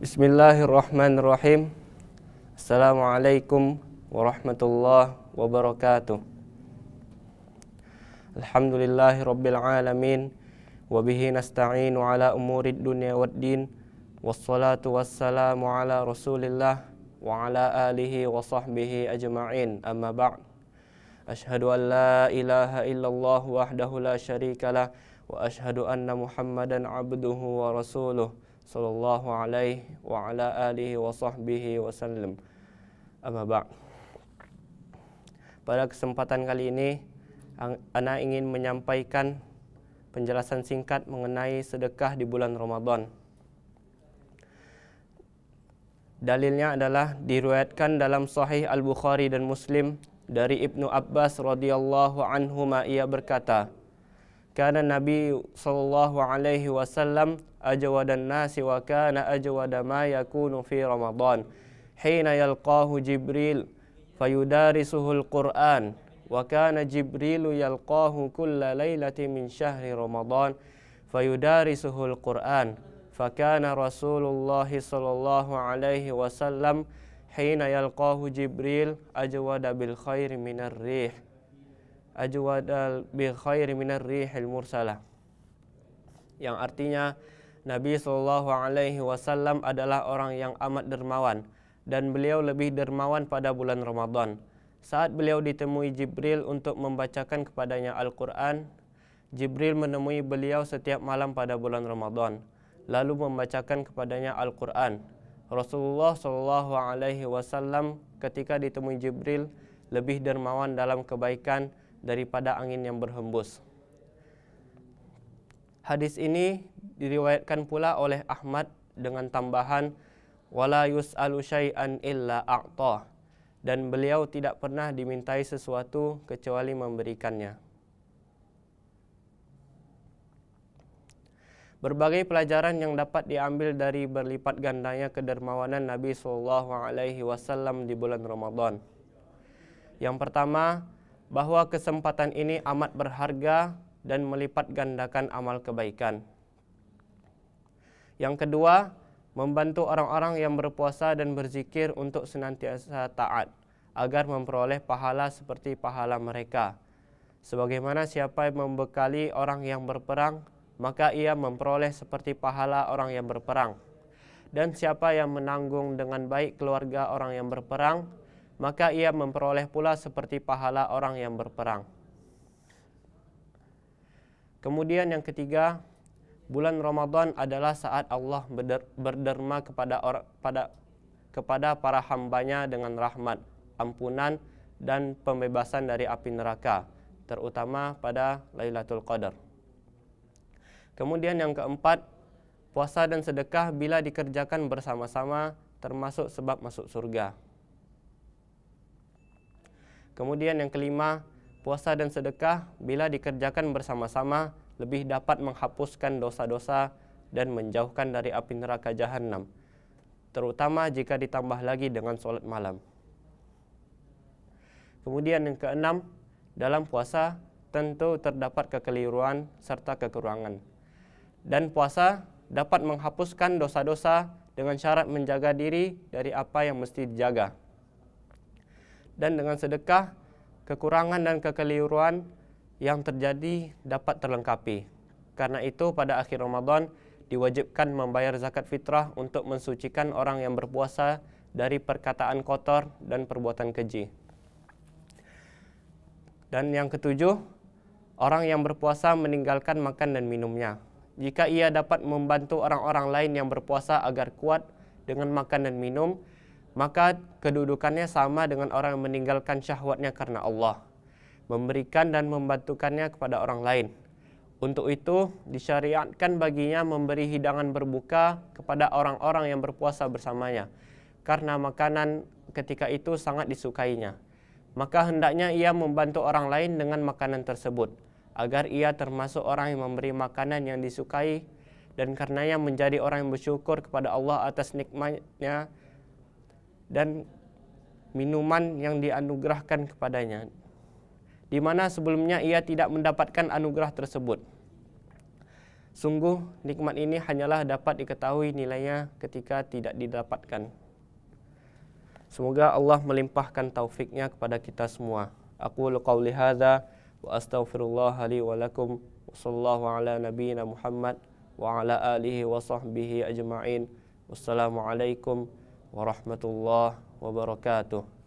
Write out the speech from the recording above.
بسم الله الرحمن الرحيم السلام عليكم ورحمة الله وبركاته الحمد لله رب العالمين وبه نستعين على أمور الدنيا والدين والصلاة والسلام على رسول الله وعلى آله وصحبه أجمعين أما بعد أشهد أن لا إله إلا الله وحده لا شريك له وأشهد أن محمدا عبده ورسوله sallallahu alaihi wa ala alihi wa sahbihi sallam. Amma ba'. Pada kesempatan kali ini ana ingin menyampaikan penjelasan singkat mengenai sedekah di bulan Ramadan. Dalilnya adalah diriwayatkan dalam Sahih Al-Bukhari dan Muslim dari Ibnu Abbas radhiyallahu ma ia berkata, كان النبي صلى الله عليه وسلم أجود الناس وكان أجود ما يكون في رمضان حين يلقاه جبريل فيدارسه القرآن وكان جبريل يلقاه كل ليلة من شهر رمضان فيدارسه القرآن فكان رسول الله صلى الله عليه وسلم حين يلقاه جبريل أجود بالخير من الريح ajwadal bi khairi minar rihil mursalah. Yang artinya Nabi sallallahu alaihi wasallam adalah orang yang amat dermawan dan beliau lebih dermawan pada bulan Ramadan. Saat beliau ditemui Jibril untuk membacakan kepadanya Al-Qur'an, Jibril menemui beliau setiap malam pada bulan Ramadan lalu membacakan kepadanya Al-Qur'an. Rasulullah sallallahu alaihi wasallam ketika ditemui Jibril lebih dermawan dalam kebaikan daripada angin yang berhembus. Hadis ini diriwayatkan pula oleh Ahmad dengan tambahan wala yus'alu syai'an illa a'ta dan beliau tidak pernah dimintai sesuatu kecuali memberikannya. Berbagai pelajaran yang dapat diambil dari berlipat gandanya kedermawanan Nabi sallallahu alaihi wasallam di bulan Ramadan. Yang pertama, bahwa kesempatan ini amat berharga dan melipat gandakan amal kebaikan. Yang kedua, membantu orang-orang yang berpuasa dan berzikir untuk senantiasa taat agar memperoleh pahala seperti pahala mereka. Sebagaimana siapa yang membekali orang yang berperang, maka ia memperoleh seperti pahala orang yang berperang. Dan siapa yang menanggung dengan baik keluarga orang yang berperang, maka ia memperoleh pula seperti pahala orang yang berperang. Kemudian yang ketiga, bulan Ramadan adalah saat Allah berderma kepada or, pada, kepada para hambanya dengan rahmat, ampunan, dan pembebasan dari api neraka, terutama pada Lailatul Qadar. Kemudian yang keempat, puasa dan sedekah bila dikerjakan bersama-sama termasuk sebab masuk surga. Kemudian yang kelima, puasa dan sedekah bila dikerjakan bersama-sama lebih dapat menghapuskan dosa-dosa dan menjauhkan dari api neraka jahanam, terutama jika ditambah lagi dengan sholat malam. Kemudian yang keenam, dalam puasa tentu terdapat kekeliruan serta kekurangan. Dan puasa dapat menghapuskan dosa-dosa dengan syarat menjaga diri dari apa yang mesti dijaga dan dengan sedekah kekurangan dan kekeliruan yang terjadi dapat terlengkapi. Karena itu pada akhir Ramadan diwajibkan membayar zakat fitrah untuk mensucikan orang yang berpuasa dari perkataan kotor dan perbuatan keji. Dan yang ketujuh, orang yang berpuasa meninggalkan makan dan minumnya. Jika ia dapat membantu orang-orang lain yang berpuasa agar kuat dengan makan dan minum, maka kedudukannya sama dengan orang yang meninggalkan syahwatnya karena Allah, memberikan dan membantukannya kepada orang lain. Untuk itu, disyariatkan baginya memberi hidangan berbuka kepada orang-orang yang berpuasa bersamanya, karena makanan ketika itu sangat disukainya. Maka hendaknya ia membantu orang lain dengan makanan tersebut, agar ia termasuk orang yang memberi makanan yang disukai dan karenanya menjadi orang yang bersyukur kepada Allah atas nikmatnya dan minuman yang dianugerahkan kepadanya di mana sebelumnya ia tidak mendapatkan anugerah tersebut. Sungguh nikmat ini hanyalah dapat diketahui nilainya ketika tidak didapatkan. Semoga Allah melimpahkan taufiknya kepada kita semua. Aku qauli hadza wa astaghfirullah li wa lakum sallallahu ala nabiyyina Muhammad wa ala alihi wa sahbihi ajma'in. alaikum. ورحمة الله وبركاته